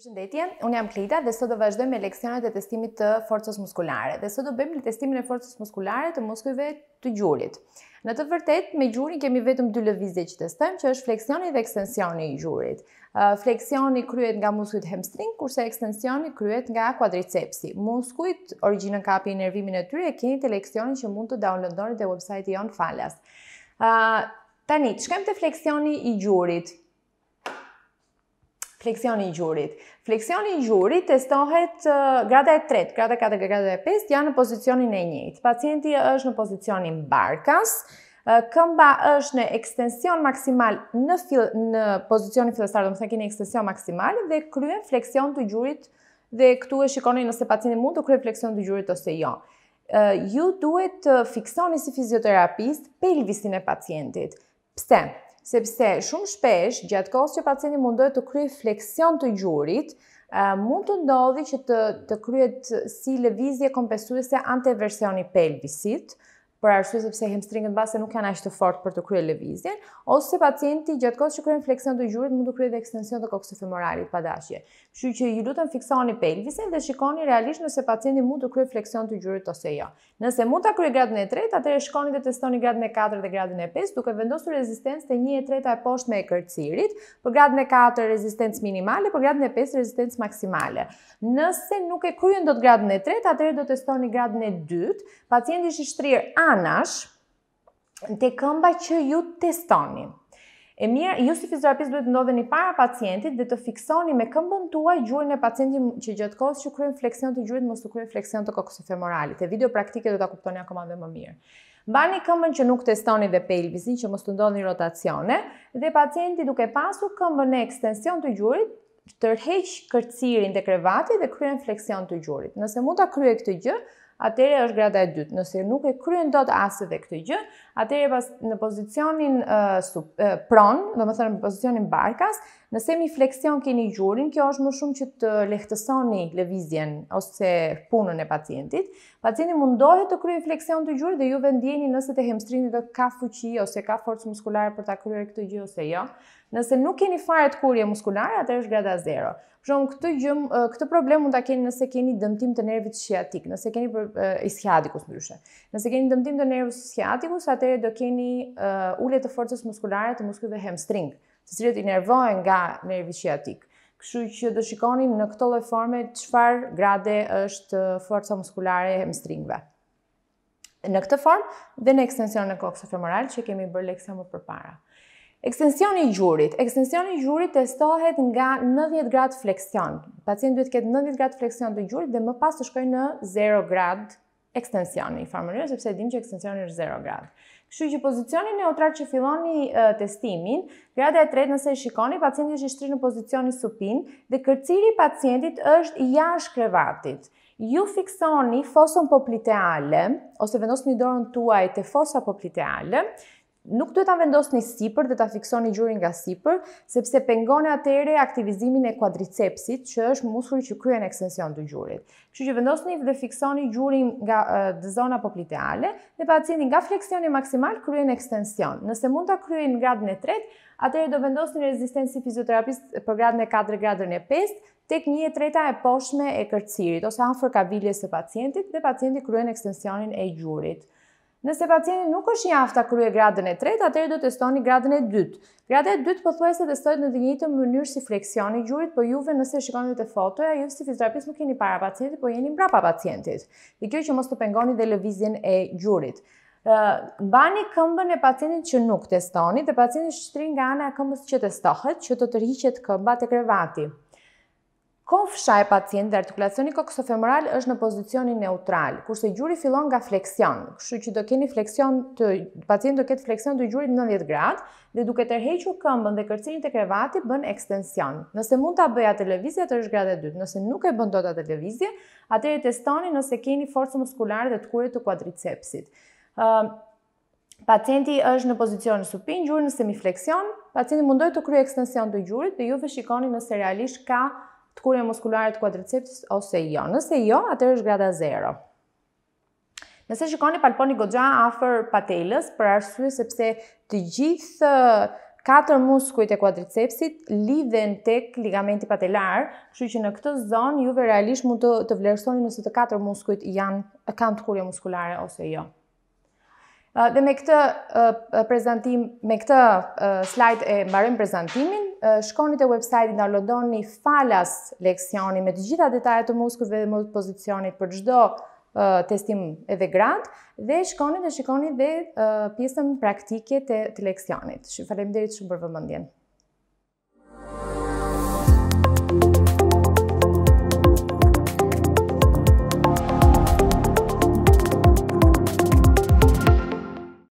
Përshëndetje, unë jam Klita dhe sot do vazhdojmë me leksionet e testimit të forcës muskulare. Dhe sot do bëjmë testimin e forcës muskulare të muskujve të gjurit. Në të vërtet, me gjurin kemi vetëm dy lëvizje që testojmë, që është fleksioni dhe ekstensioni i gjurit. Fleksioni kryet nga muskujt hamstring, kurse ekstensioni kryet nga quadricepsi. Muskujt origjinën kapi i nervimin e tyre e keni të leksioni që mund të downloadoni te websajti on Falas. Ëh, tani, shkem te fleksioni i gjurit fleksioni i gjurit. Fleksioni i gjurit testohet uh, grada e 3, grada 4 grada e 5 janë në pozicionin e njëjtë. Pacienti është në pozicionin barkas, këmba është në ekstension maksimal në, fil, në pozicionin fillestar, dhe më thekin ekstension maksimal dhe kryen fleksion të gjurit dhe këtu e shikoni nëse pacienti mund të kryen fleksion të gjurit ose jo. Uh, ju duhet të fiksoni si fizioterapist pelvisin e pacientit. Pse? sepse shumë shpesh gjatë kohës që pacienti mundohet të kryej fleksion të gjurit, mund të ndodhi që të të kryet si lëvizje kompensuese anteversioni pelvisit për arsye sepse hamstringët mbase nuk janë aq të fortë për të kryer lëvizjen, ose pacienti gjatë kohës që kryen fleksion të gjurit mund të kryejë ekstension të kokës femoralit pa dashje. Kështu që ju lutem fiksoni pelvisin dhe shikoni realisht nëse pacienti mund të kryejë fleksion të gjurit ose jo. Nëse mund ta kryejë gradën e 3, atëherë shkoni dhe testoni gradën e 4 dhe gradën e 5 duke vendosur rezistencë te 1 e 3 e poshtme e kërcirit, për gradën e 4 rezistencë minimale, për gradën e 5 rezistencë maksimale. Nëse nuk e kryen dot gradën e 3, atëherë do testoni gradën e 2. Pacienti është i shtrirë anash të këmba që ju testoni. E mirë, ju si fizioterapist duhet të ndodheni para pacientit dhe të fiksoni me këmbën tuaj gjurën e pacientit që kohës që kryen fleksion të gjurit mos të kryen fleksion të kokës E video praktike do ta kuptoni akoma më mirë. Mbani këmbën që nuk testoni dhe pelvisin që mos të ndodhin rotacione dhe pacienti duke pasur këmbën e ekstension të gjurit, tërheq kërcirin të krevati dhe kryen fleksion të gjurit. Nëse mund ta kryej këtë gjë, atëherë është grada e dytë. Nëse nuk e kryen dot as edhe këtë gjë, atëherë pas në pozicionin uh, sub, uh, pron, domethënë në pozicionin barkas, nëse mi fleksion keni gjurin, kjo është më shumë që të lehtësoni lëvizjen ose punën e pacientit, Pacienti mundohet të kryej fleksion të gjurit dhe ju vendjeni nëse te hemstrini do ka fuqi ose ka forcë muskulare për ta kryer këtë gjë ose jo. Nëse nuk keni fare të kurje muskulare, atë është grada 0. Për shkak këtë gjë, këtë problem mund ta keni nëse keni dëmtim të nervit sciatik, nëse keni ischiadikus ndryshe. Nëse keni dëmtim të nervit sciaticus, atëherë do keni uh, ulje të forcës muskulare të muskujve hamstring, të cilët i nervohen nga nervi sciatik. Kështu që do shikoni në këto lloj forme çfarë grade është forca muskulare e hamstringëve. Në këtë formë dhe në ekstension e kokës femoral që kemi bërë leksion më përpara. Ekstensioni i gjurit. Ekstensioni i gjurit testohet nga 90 gradë fleksion. Pacienti duhet të ketë 90 gradë fleksion të gjurit dhe më pas të shkojë në 0 gradë ekstensioni i farmërisë sepse e që ekstensioni është 0 grad. Kështu që pozicioni neutral që filloni testimin, grada e tretë nëse e shikoni, pacienti është i shtrirë në pozicionin supin dhe kërciri i pacientit është jashtë krevatit. Ju fiksoni fosën popliteale ose vendosni dorën tuaj te fosa popliteale, nuk duhet ta vendosni sipër dhe ta fiksoni gjurin nga sipër, sepse pengon atëre aktivizimin e kuadricepsit, që është muskuli që kryen ekstension të gjurit. Kështu që vendosni dhe fiksoni gjurin nga uh, zona popliteale, dhe pacientin nga fleksioni maksimal kryen ekstension. Nëse mund ta kryejnë gradën e tretë, atëherë do vendosni rezistencë fizioterapist për gradën e 4, gradën e 5, tek një e treta e poshme e kërcirit, ose afër kabiljes e pacientit, dhe pacienti kryen ekstensionin e gjurit. Nëse pacienti nuk është një afta krye gradën e 3, atëherë do testoni gradën e 2. Grada e 2 pothuajse se testojt në të njëjtën mënyrë si fleksioni i gjurit, por juve nëse shikoni të fotoja, ju si fizioterapist nuk jeni para pacientit, por jeni mbrapa pacientit. I kjo që mos të pengoni dhe lëvizjen e gjurit. Bani këmbën e pacientit që nuk testoni dhe pacientit shtrin nga ana e këmbës që testohet, që të tërhiqet këmba te krevati. Kofsha e pacientëve artikulacioni koksofemoral është në pozicionin neutral, kurse gjuri fillon nga fleksion, kështu që do keni fleksion të pacient do ketë fleksion të gjurit 90 gradë dhe duke tërhequr këmbën dhe kërcinin te krevati bën ekstension. Nëse mund ta bëja atë lëvizje atë është gradë 2, nëse nuk e bën dot atë lëvizje, atëherë testoni nëse keni forcë muskulare dhe të kurit të kuadricepsit. Uh, Pacienti është në pozicion supin, gjuri në semifleksion, pacienti mundoj të kryej ekstension të gjurit dhe ju vë shikoni nëse realisht ka të kurje muskularit kuadricepsis ose jo. Nëse jo, atër është grada 0. Nëse shikoni palponi godja afer patelës, për arsye sepse të gjithë katër muskujt e kuadricepsit lidhen tek ligamenti patelar, shu që në këtë zonë juve realisht mund të vlerësoni nëse të katër muskujt janë kanë të kurje muskulare ose jo. Dhe me këtë uh, prezentim, me këtë slajt e mbarem prezentimin, uh, shkoni te websajti, downloadoni falas leksioni me të gjitha detajet të muskujve dhe të pozicionit për çdo testim edhe grant dhe shkoni dhe shikoni dhe pjesën praktike të, leksionit. leksionit. Faleminderit shumë për vëmendjen.